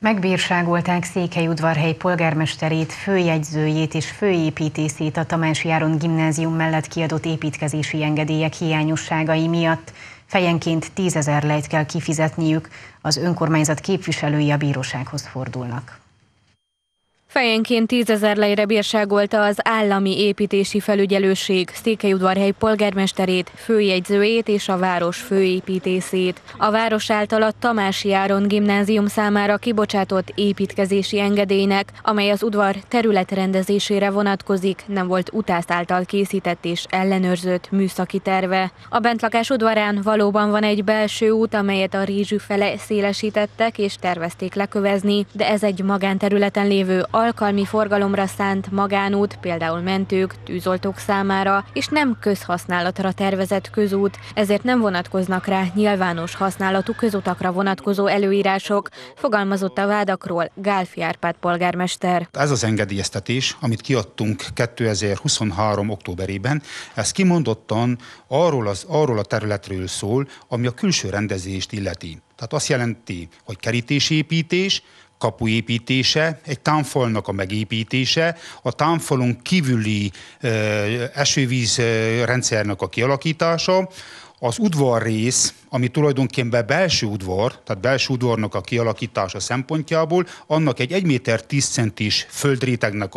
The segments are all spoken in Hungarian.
Megbírságolták udvarhely polgármesterét, főjegyzőjét és főépítészét a Tamás Járon gimnázium mellett kiadott építkezési engedélyek hiányosságai miatt. Fejenként tízezer lejt kell kifizetniük, az önkormányzat képviselői a bírósághoz fordulnak. Fejenként tízezer leire bírságolta az állami építési felügyelőség Székelyudvarhely polgármesterét, főjegyzőjét és a város főépítészét. A város által a Tamási Áron gimnázium számára kibocsátott építkezési engedélynek, amely az udvar területrendezésére vonatkozik, nem volt utász által készített és ellenőrzött műszaki terve. A bentlakás udvarán valóban van egy belső út, amelyet a rizsű fele szélesítettek és tervezték lekövezni, de ez egy magánterületen lévő alkalmi forgalomra szánt magánút, például mentők, tűzoltók számára, és nem közhasználatra tervezett közút, ezért nem vonatkoznak rá nyilvános használatú közutakra vonatkozó előírások, fogalmazott a vádakról Gálfi Árpád polgármester. Ez az engedélyeztetés, amit kiadtunk 2023. októberében, ez kimondottan arról, az, arról a területről szól, ami a külső rendezést illeti. Tehát azt jelenti, hogy kerítésépítés, kapu építése, egy támfalnak a megépítése, a támfalon kívüli esővízrendszernek a kialakítása, az udvarrész, ami tulajdonképpen belső udvar, tehát belső udvarnak a kialakítása szempontjából, annak egy 1 méter 10 centis földrétegnek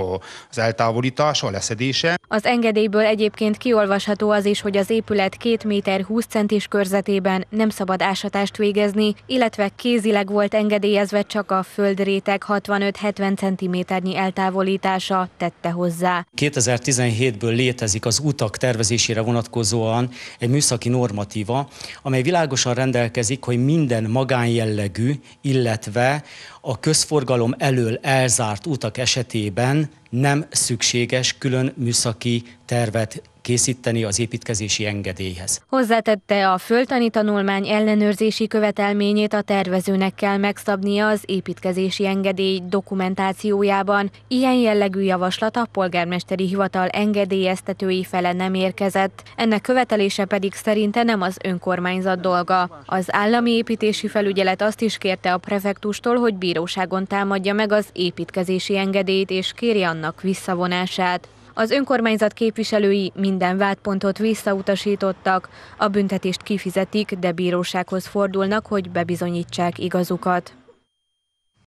az eltávolítása, a leszedése. Az engedélyből egyébként kiolvasható az is, hogy az épület 2 méter 20 centis körzetében nem szabad ásatást végezni, illetve kézileg volt engedélyezve csak a földréteg 65-70 centiméternyi eltávolítása, tette hozzá. 2017-ből létezik az utak tervezésére vonatkozóan egy műszaki normatíva, amely világ világosan rendelkezik, hogy minden magánjellegű, illetve a közforgalom elől elzárt utak esetében nem szükséges külön műszaki tervet készíteni az építkezési engedélyhez. Hozzátette a föltani tanulmány ellenőrzési követelményét a tervezőnek kell megszabnia az építkezési engedély dokumentációjában. Ilyen jellegű javaslat a polgármesteri hivatal engedélyeztetői fele nem érkezett. Ennek követelése pedig szerinte nem az önkormányzat dolga. Az állami építési felügyelet azt is kérte a prefektustól, hogy bíróságon támadja meg az építkezési engedélyt és kérje annak visszavonását. Az önkormányzat képviselői minden vádpontot visszautasítottak, a büntetést kifizetik, de bírósághoz fordulnak, hogy bebizonyítsák igazukat.